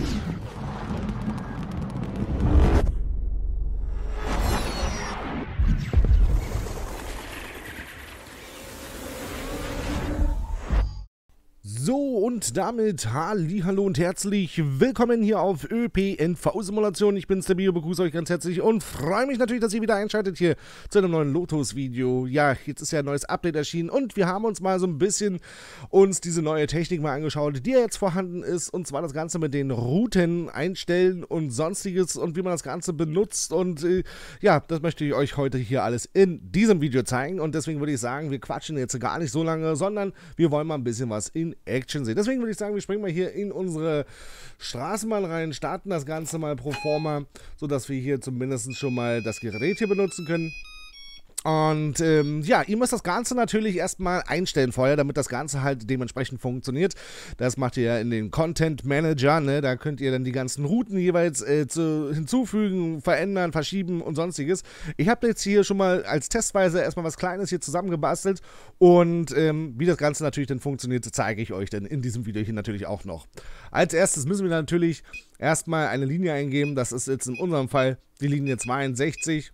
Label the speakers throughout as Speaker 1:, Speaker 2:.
Speaker 1: Thank you. Und damit hallo und herzlich willkommen hier auf ÖPNV-Simulation. Ich bin's, der Bio, begrüße euch ganz herzlich und freue mich natürlich, dass ihr wieder einschaltet hier zu einem neuen Lotus-Video. Ja, jetzt ist ja ein neues Update erschienen und wir haben uns mal so ein bisschen uns diese neue Technik mal angeschaut, die ja jetzt vorhanden ist. Und zwar das Ganze mit den Routen einstellen und sonstiges und wie man das Ganze benutzt. Und äh, ja, das möchte ich euch heute hier alles in diesem Video zeigen. Und deswegen würde ich sagen, wir quatschen jetzt gar nicht so lange, sondern wir wollen mal ein bisschen was in Action sehen. Deswegen würde ich sagen, wir springen mal hier in unsere Straßenbahn rein, starten das Ganze mal pro forma, sodass wir hier zumindest schon mal das Gerät hier benutzen können. Und ähm, ja, ihr müsst das Ganze natürlich erstmal einstellen vorher, damit das Ganze halt dementsprechend funktioniert. Das macht ihr ja in den Content Manager, ne? Da könnt ihr dann die ganzen Routen jeweils äh, zu, hinzufügen, verändern, verschieben und sonstiges. Ich habe jetzt hier schon mal als Testweise erstmal was Kleines hier zusammengebastelt und ähm, wie das Ganze natürlich dann funktioniert, zeige ich euch dann in diesem Video hier natürlich auch noch. Als erstes müssen wir natürlich erstmal eine Linie eingeben. Das ist jetzt in unserem Fall die Linie 62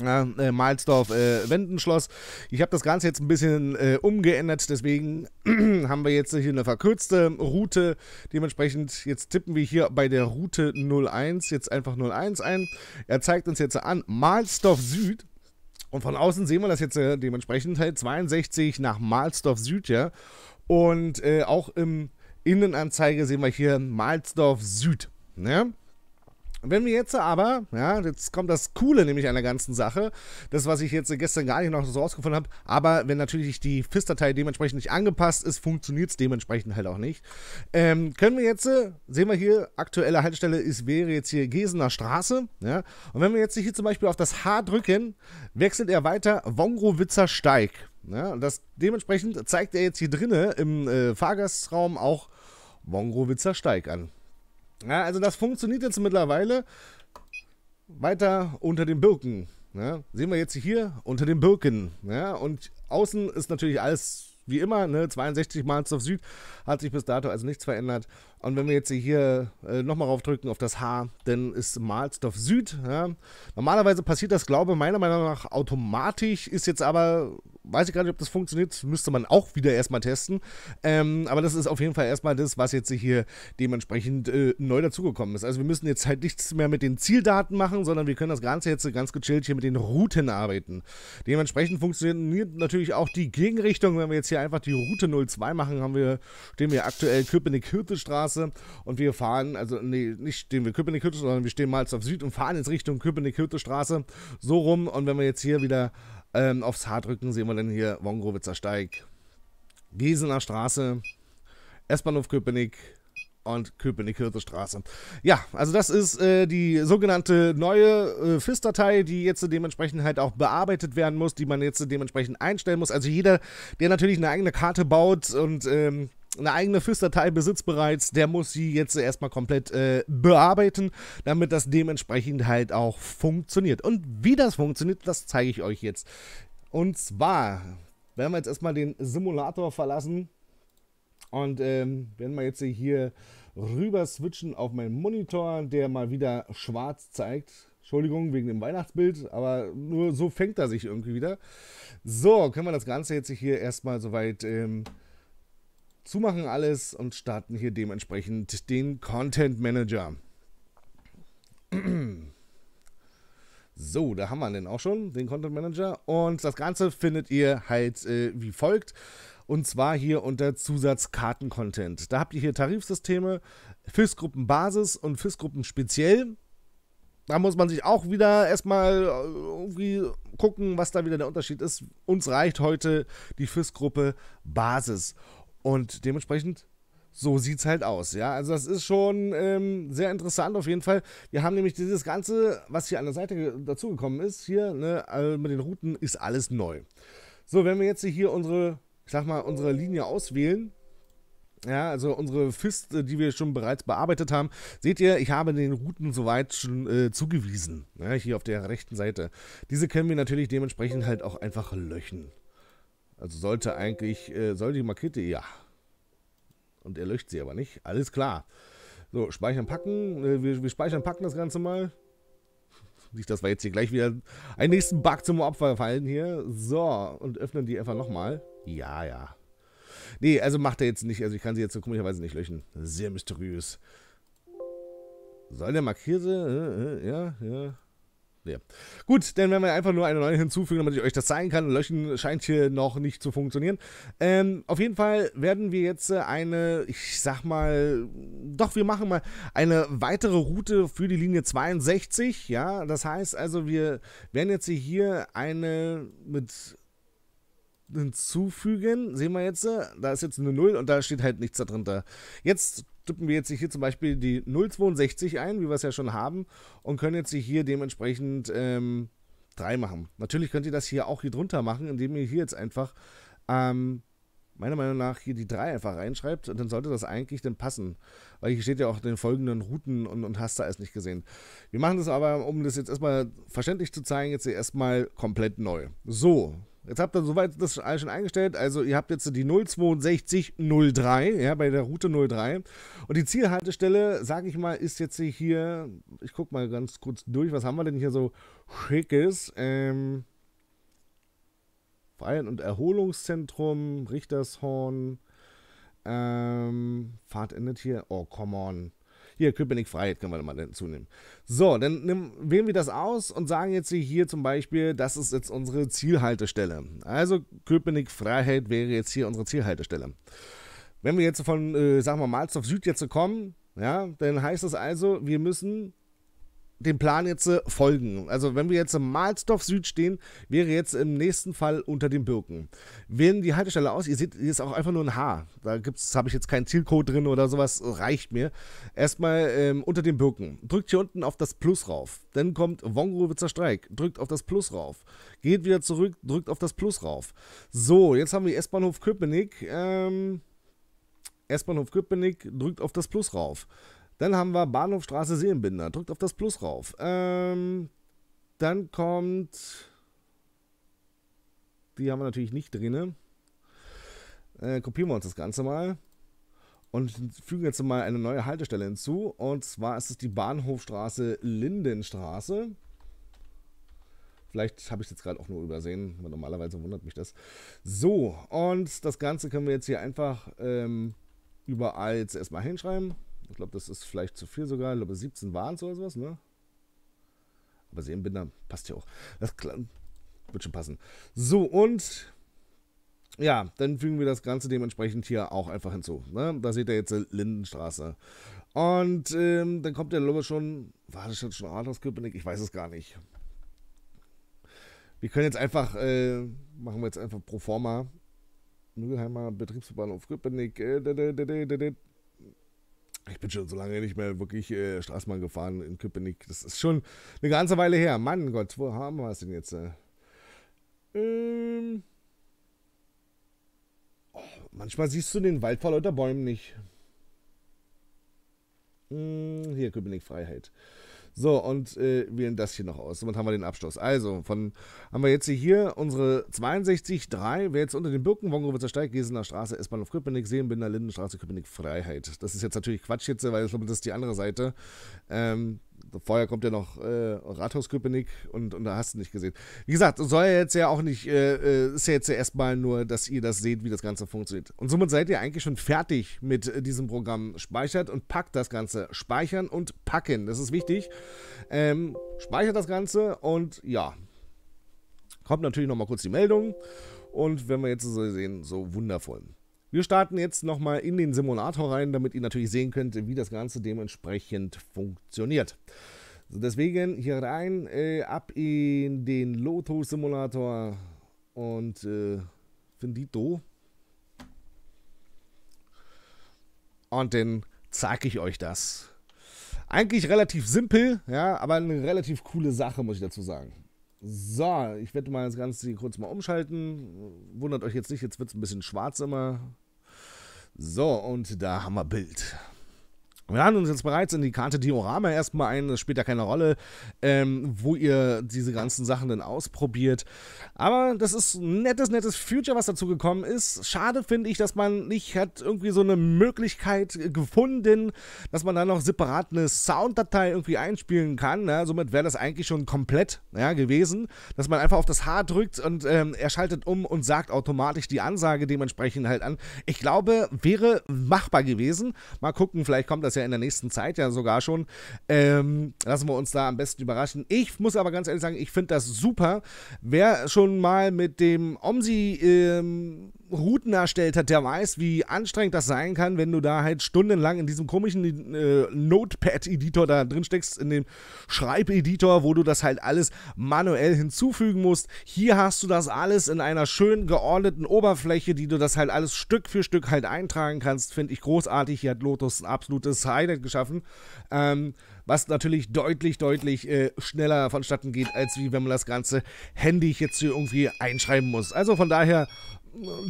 Speaker 1: ja, äh, Malsdorf, äh, Wendenschloss. Ich habe das Ganze jetzt ein bisschen äh, umgeändert, deswegen haben wir jetzt hier eine verkürzte Route. Dementsprechend, jetzt tippen wir hier bei der Route 01 jetzt einfach 01 ein. Er zeigt uns jetzt an Malsdorf Süd. Und von außen sehen wir das jetzt äh, dementsprechend halt 62 nach Malsdorf Süd, ja. Und äh, auch im Innenanzeige sehen wir hier Malsdorf Süd, ne? Wenn wir jetzt aber, ja, jetzt kommt das Coole nämlich an der ganzen Sache, das, was ich jetzt gestern gar nicht noch so rausgefunden habe, aber wenn natürlich die FIS-Datei dementsprechend nicht angepasst ist, funktioniert es dementsprechend halt auch nicht. Ähm, können wir jetzt, äh, sehen wir hier, aktuelle Haltestelle ist, wäre jetzt hier Gesener Straße, ja, und wenn wir jetzt hier zum Beispiel auf das H drücken, wechselt er weiter Wongrowitzer Steig, ja, und das, dementsprechend zeigt er jetzt hier drinnen im äh, Fahrgastraum auch Wongrowitzer Steig an. Ja, also das funktioniert jetzt mittlerweile weiter unter den Birken. Ja, ne? sehen wir jetzt hier unter den Birken. Ja, ne? und außen ist natürlich alles wie immer, ne, 62 Marz auf Süd, hat sich bis dato also nichts verändert. Und wenn wir jetzt hier äh, nochmal raufdrücken auf das H, dann ist Malstoff Süd. Ja. Normalerweise passiert das, glaube ich, meiner Meinung nach automatisch, ist jetzt aber weiß ich gar nicht, ob das funktioniert. Müsste man auch wieder erstmal testen. Ähm, aber das ist auf jeden Fall erstmal das, was jetzt hier dementsprechend äh, neu dazugekommen ist. Also wir müssen jetzt halt nichts mehr mit den Zieldaten machen, sondern wir können das Ganze jetzt ganz gechillt hier mit den Routen arbeiten. Dementsprechend funktioniert natürlich auch die Gegenrichtung. Wenn wir jetzt hier einfach die Route 02 machen, haben wir, stehen wir aktuell Köpenick-Hürte-Straße und wir fahren, also nee, nicht stehen wir Köpenick-Hürte, sondern wir stehen mal auf Süd und fahren jetzt Richtung Köpenick-Hürte-Straße so rum. Und wenn wir jetzt hier wieder ähm, aufs Haardrücken sehen wir dann hier Wongrowitzer Steig, Giesener Straße, S-Bahnhof Köpenick und Köpenick-Hirte Straße. Ja, also das ist äh, die sogenannte neue äh, FIS-Datei, die jetzt dementsprechend halt auch bearbeitet werden muss, die man jetzt dementsprechend einstellen muss. Also jeder, der natürlich eine eigene Karte baut und ähm, eine eigene FIS-Datei besitzt bereits, der muss sie jetzt erstmal komplett äh, bearbeiten, damit das dementsprechend halt auch funktioniert. Und wie das funktioniert, das zeige ich euch jetzt. Und zwar werden wir jetzt erstmal den Simulator verlassen und ähm, werden wir jetzt hier rüber switchen auf meinen Monitor, der mal wieder schwarz zeigt. Entschuldigung wegen dem Weihnachtsbild, aber nur so fängt er sich irgendwie wieder. So, können wir das Ganze jetzt hier erstmal soweit... Ähm, zumachen alles und starten hier dementsprechend den Content Manager. So, da haben wir den auch schon, den Content Manager. Und das Ganze findet ihr halt äh, wie folgt. Und zwar hier unter Zusatzkarten-Content. Da habt ihr hier Tarifsysteme, FIS-Gruppen Basis und FIS-Gruppen speziell. Da muss man sich auch wieder erstmal äh, irgendwie gucken, was da wieder der Unterschied ist. Uns reicht heute die FIS-Gruppe Basis. Und dementsprechend, so sieht es halt aus, ja. Also das ist schon ähm, sehr interessant auf jeden Fall. Wir haben nämlich dieses Ganze, was hier an der Seite dazugekommen ist, hier, ne, mit den Routen ist alles neu. So, wenn wir jetzt hier unsere, ich sag mal, unsere Linie auswählen, ja, also unsere Fist, äh, die wir schon bereits bearbeitet haben, seht ihr, ich habe den Routen soweit schon äh, zugewiesen, ja, ne, hier auf der rechten Seite. Diese können wir natürlich dementsprechend halt auch einfach löschen. Also sollte eigentlich, äh, sollte die Markete, ja. Und er löscht sie aber nicht. Alles klar. So, speichern, packen. Äh, wir, wir speichern, packen das Ganze mal. Nicht, dass wir jetzt hier gleich wieder einen nächsten Bug zum Opfer fallen hier. So, und öffnen die einfach nochmal. Ja, ja. Nee, also macht er jetzt nicht. Also ich kann sie jetzt so komischerweise nicht löschen. Sehr mysteriös. Soll der Markierte? Äh, äh, ja, ja. Nee. Gut, dann werden wir einfach nur eine neue hinzufügen, damit ich euch das zeigen kann. Löschen scheint hier noch nicht zu funktionieren. Ähm, auf jeden Fall werden wir jetzt äh, eine, ich sag mal, doch, wir machen mal eine weitere Route für die Linie 62. Ja, das heißt also, wir werden jetzt hier eine mit hinzufügen. Sehen wir jetzt, äh, da ist jetzt eine 0 und da steht halt nichts darunter. drunter. Jetzt tippen wir jetzt hier zum Beispiel die 0,62 ein, wie wir es ja schon haben, und können jetzt hier dementsprechend ähm, 3 machen. Natürlich könnt ihr das hier auch hier drunter machen, indem ihr hier jetzt einfach ähm, meiner Meinung nach hier die 3 einfach reinschreibt und dann sollte das eigentlich dann passen. Weil hier steht ja auch den folgenden Routen und, und hast da es nicht gesehen. Wir machen das aber, um das jetzt erstmal verständlich zu zeigen, jetzt erstmal komplett neu. So, Jetzt habt ihr soweit das alles schon eingestellt. Also ihr habt jetzt die 06203, ja, bei der Route 03. Und die Zielhaltestelle, sage ich mal, ist jetzt hier, ich guck mal ganz kurz durch, was haben wir denn hier so schickes? Ähm, Freien- und Erholungszentrum, Richtershorn, ähm, Fahrt endet hier, oh, come on. Hier, Köpenick Freiheit können wir mal hinzunehmen. So, dann nimm, wählen wir das aus und sagen jetzt hier zum Beispiel, das ist jetzt unsere Zielhaltestelle. Also Köpenick Freiheit wäre jetzt hier unsere Zielhaltestelle. Wenn wir jetzt von, äh, sagen wir, Malsdorf Süd jetzt kommen, ja, dann heißt das also, wir müssen dem Plan jetzt äh, folgen. Also wenn wir jetzt im Mahlsdorf Süd stehen, wäre jetzt im nächsten Fall unter den Birken. Wählen die Haltestelle aus, ihr seht, hier ist auch einfach nur ein H. Da habe ich jetzt keinen Zielcode drin oder sowas, reicht mir. Erstmal ähm, unter den Birken. Drückt hier unten auf das Plus rauf. Dann kommt Wongrowitzer Streik. Drückt auf das Plus rauf. Geht wieder zurück, drückt auf das Plus rauf. So, jetzt haben wir S-Bahnhof Köpenick. Ähm, S-Bahnhof Köpenick, drückt auf das Plus rauf. Dann haben wir Bahnhofstraße Seelenbinder. Drückt auf das Plus rauf. Ähm, dann kommt. Die haben wir natürlich nicht drin. Äh, kopieren wir uns das Ganze mal. Und fügen jetzt mal eine neue Haltestelle hinzu. Und zwar ist es die Bahnhofstraße Lindenstraße. Vielleicht habe ich es jetzt gerade auch nur übersehen, weil normalerweise wundert mich das. So, und das Ganze können wir jetzt hier einfach ähm, überall jetzt erstmal hinschreiben. Ich glaube, das ist vielleicht zu viel sogar. Ich glaube, 17 waren es oder sowas, ne? Aber Seelenbinder passt ja auch. Das wird schon passen. So, und ja, dann fügen wir das Ganze dementsprechend hier auch einfach hinzu. Ne? Da seht ihr jetzt Lindenstraße. Und ähm, dann kommt der Lobby schon. War das schon Rathaus Köpenick? Ich weiß es gar nicht. Wir können jetzt einfach, äh, machen wir jetzt einfach pro forma. Mülheimer Betriebsbahnhof Köpenick. Äh, ich bin schon so lange nicht mehr wirklich äh, Straßenbahn gefahren in Köpenick. Das ist schon eine ganze Weile her. Mann Gott, wo haben wir es denn jetzt? Äh? Ähm oh, manchmal siehst du den Wald vor lauter Bäumen nicht. Hm, hier, Köpenick Freiheit. So, und äh, wählen das hier noch aus. Somit haben wir den Abschluss. Also, von haben wir jetzt hier unsere 62.3. Wer jetzt unter den Birken, Wongrowitzer Steig, Gesener Straße, S-Bahnhof Köpenick, Seenbinder, Lindenstraße, Köpenick, Freiheit. Das ist jetzt natürlich Quatsch jetzt, weil das ist die andere Seite. Ähm, vorher kommt ja noch äh, Rathaus Köpenick und, und da hast du nicht gesehen. Wie gesagt, soll ja jetzt ja auch nicht, äh, äh ist ja jetzt ja erstmal nur, dass ihr das seht, wie das Ganze funktioniert. Und somit seid ihr eigentlich schon fertig mit äh, diesem Programm. Speichert und packt das Ganze. Speichern und packen, das ist wichtig. Ähm, speichert das Ganze und ja. Kommt natürlich nochmal kurz die Meldung. Und wenn wir jetzt so sehen, so wundervoll. Wir starten jetzt nochmal in den Simulator rein, damit ihr natürlich sehen könnt, wie das Ganze dementsprechend funktioniert. Also deswegen hier rein, äh, ab in den Lotus-Simulator und äh, Findito. Und dann zeige ich euch das. Eigentlich relativ simpel, ja, aber eine relativ coole Sache, muss ich dazu sagen. So, ich werde mal das Ganze hier kurz mal umschalten. Wundert euch jetzt nicht, jetzt wird es ein bisschen schwarz immer. So, und da haben wir Bild. Wir haben uns jetzt bereits in die Karte Diorama erstmal ein, das spielt ja keine Rolle, ähm, wo ihr diese ganzen Sachen dann ausprobiert. Aber das ist ein nettes, nettes Future, was dazu gekommen ist. Schade finde ich, dass man nicht hat irgendwie so eine Möglichkeit gefunden, dass man da noch separat eine Sounddatei irgendwie einspielen kann. Ne? Somit wäre das eigentlich schon komplett ja, gewesen, dass man einfach auf das H drückt und ähm, er schaltet um und sagt automatisch die Ansage dementsprechend halt an. Ich glaube, wäre machbar gewesen. Mal gucken, vielleicht kommt das ja ja in der nächsten Zeit ja sogar schon. Ähm, lassen wir uns da am besten überraschen. Ich muss aber ganz ehrlich sagen, ich finde das super. Wer schon mal mit dem Omsi ähm, Routen erstellt hat, der weiß, wie anstrengend das sein kann, wenn du da halt stundenlang in diesem komischen äh, Notepad-Editor da drin steckst, in dem Schreibeditor, wo du das halt alles manuell hinzufügen musst. Hier hast du das alles in einer schön geordneten Oberfläche, die du das halt alles Stück für Stück halt eintragen kannst. Finde ich großartig. Hier hat Lotus ein absolutes Highlight geschaffen. Ähm, was natürlich deutlich, deutlich äh, schneller vonstatten geht, als wie wenn man das Ganze händisch jetzt hier irgendwie einschreiben muss. Also von daher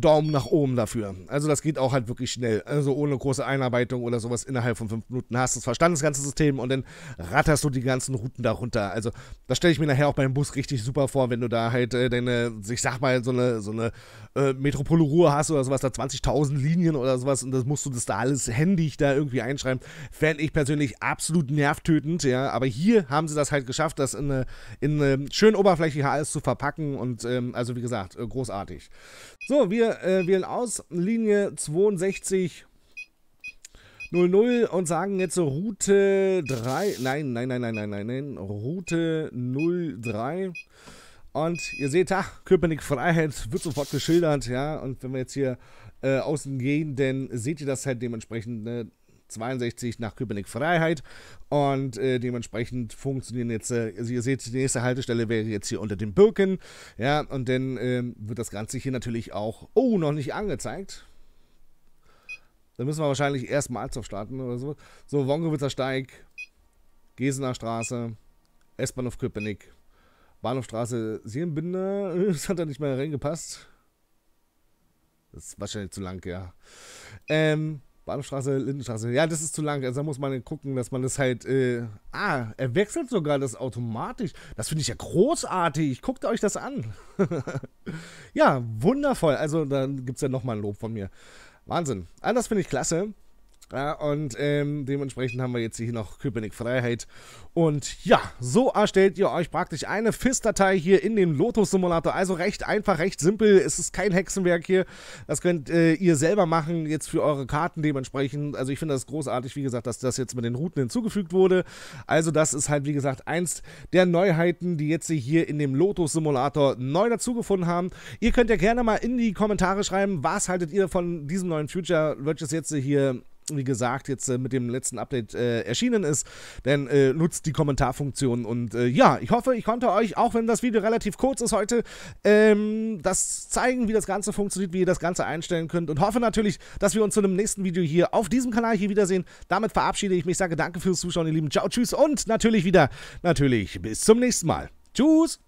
Speaker 1: Daumen nach oben dafür. Also das geht auch halt wirklich schnell. Also ohne große Einarbeitung oder sowas innerhalb von fünf Minuten hast du es verstanden, das ganze System, und dann ratterst du die ganzen Routen darunter. Also das stelle ich mir nachher auch beim Bus richtig super vor, wenn du da halt äh, deine, ich sag mal, so eine, so eine äh, Metropole Ruhr hast oder sowas, da 20.000 Linien oder sowas und das musst du das da alles händig da irgendwie einschreiben. Fände ich persönlich absolut nervtötend, ja. Aber hier haben sie das halt geschafft, das in eine, in eine schön oberflächliche alles zu verpacken und ähm, also wie gesagt, äh, großartig. So, wir äh, wählen aus Linie 62 00 und sagen jetzt Route 3. Nein, nein, nein, nein, nein, nein, nein. Route 03. Und ihr seht, da, Köpenick Freiheit wird sofort geschildert, ja. Und wenn wir jetzt hier äh, außen gehen, dann seht ihr das halt dementsprechend, ne? 62 nach Köpenick Freiheit und äh, dementsprechend funktionieren jetzt, äh, also ihr seht, die nächste Haltestelle wäre jetzt hier unter den Birken, ja, und dann ähm, wird das Ganze hier natürlich auch, oh, noch nicht angezeigt. Da müssen wir wahrscheinlich erst Alsdorf starten oder so. So, Wongewitzer Steig, Gesener Straße, S-Bahnhof Köpenick, Bahnhofstraße Sierenbinder, das hat da nicht mehr reingepasst. Das ist wahrscheinlich zu lang, ja. Ähm, Bahnstraße, Lindenstraße. Ja, das ist zu lang. Also da muss man gucken, dass man das halt. Äh, ah, er wechselt sogar das automatisch. Das finde ich ja großartig. Guckt euch das an. ja, wundervoll. Also dann gibt es ja nochmal ein Lob von mir. Wahnsinn. All das finde ich klasse. Ja, und ähm, dementsprechend haben wir jetzt hier noch Köpenick Freiheit. Und ja, so erstellt ihr euch praktisch eine FIS-Datei hier in dem Lotus-Simulator. Also recht einfach, recht simpel. Es ist kein Hexenwerk hier. Das könnt äh, ihr selber machen, jetzt für eure Karten dementsprechend. Also ich finde das großartig, wie gesagt, dass das jetzt mit den Routen hinzugefügt wurde. Also das ist halt, wie gesagt, eins der Neuheiten, die jetzt hier in dem Lotus-Simulator neu dazugefunden haben. Ihr könnt ja gerne mal in die Kommentare schreiben, was haltet ihr von diesem neuen Future, welches jetzt hier wie gesagt, jetzt äh, mit dem letzten Update äh, erschienen ist, dann äh, nutzt die Kommentarfunktion. Und äh, ja, ich hoffe, ich konnte euch, auch wenn das Video relativ kurz ist heute, ähm, das zeigen, wie das Ganze funktioniert, wie ihr das Ganze einstellen könnt. Und hoffe natürlich, dass wir uns zu einem nächsten Video hier auf diesem Kanal hier wiedersehen. Damit verabschiede ich mich, sage danke fürs Zuschauen, ihr Lieben. Ciao, tschüss und natürlich wieder, natürlich bis zum nächsten Mal. Tschüss!